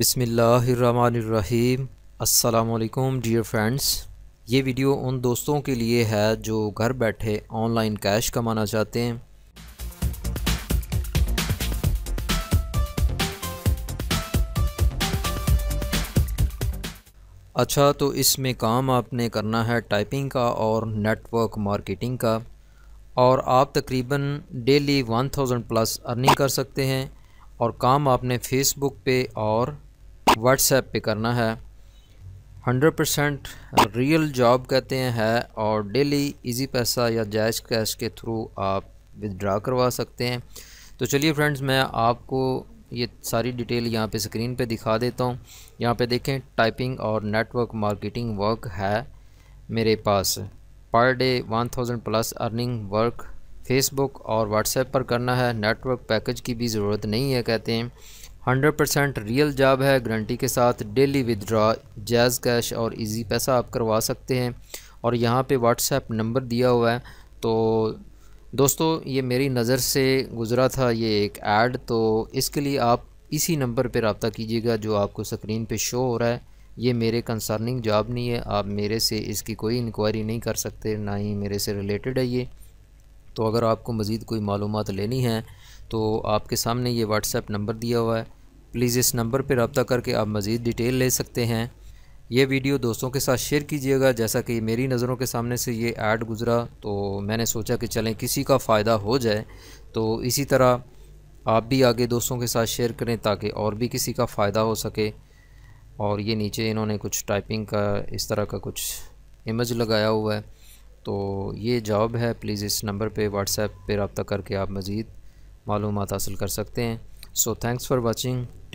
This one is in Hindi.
बिसमीम् अल्लाम डियर फ्रेंड्स ये वीडियो उन दोस्तों के लिए है जो घर बैठे ऑनलाइन कैश कमाना चाहते हैं अच्छा तो इसमें काम आपने करना है टाइपिंग का और नेटवर्क मार्केटिंग का और आप तकरीबन डेली 1000 प्लस अर्निंग कर सकते हैं और काम आपने फेसबुक पे और व्हाट्सएप पे करना है 100% रियल जॉब कहते हैं है और डेली इजी पैसा या जैश कैश के थ्रू आप विदड्रा करवा सकते हैं तो चलिए फ्रेंड्स मैं आपको ये सारी डिटेल यहाँ पे स्क्रीन पे दिखा देता हूँ यहाँ पे देखें टाइपिंग और नेटवर्क मार्केटिंग वर्क है मेरे पास per day 1000 plus earning work Facebook और व्हाट्सएप पर करना है नेटवर्क पैकेज की भी ज़रूरत नहीं है कहते हैं हंड्रेड परसेंट रियल जॉब है गारंटी के साथ डेली विदड्रा जैज़ कैश और इजी पैसा आप करवा सकते हैं और यहाँ पे व्हाट्सएप नंबर दिया हुआ है तो दोस्तों ये मेरी नज़र से गुज़रा था ये एक ऐड तो इसके लिए आप इसी नंबर पर रबता कीजिएगा जो आपको स्क्रीन पे शो हो रहा है ये मेरे कंसर्निंग जॉब नहीं है आप मेरे से इसकी कोई इंक्वायरी नहीं कर सकते ना ही मेरे से रिलेटेड है ये तो अगर आपको मज़ीद कोई मालूम लेनी है तो आपके सामने ये व्हाट्सएप नंबर दिया हुआ है प्लीज़ इस नंबर पर रबता करके आप मज़ीद डिटेल ले सकते हैं ये वीडियो दोस्तों के साथ शेयर कीजिएगा जैसा कि मेरी नज़रों के सामने से ये ऐड गुज़रा तो मैंने सोचा कि चलें किसी का फ़ायदा हो जाए तो इसी तरह आप भी आगे दोस्तों के साथ शेयर करें ताकि और भी किसी का फ़ायदा हो सके और ये नीचे इन्होंने कुछ टाइपिंग का इस तरह का कुछ इमेज लगाया हुआ है तो ये जॉब है प्लीज़ इस नंबर पर व्हाट्सएप पर रबता करके आप मज़ीद मालूम हासिल कर सकते हैं सो थैंक्स फ़ार वॉचिंग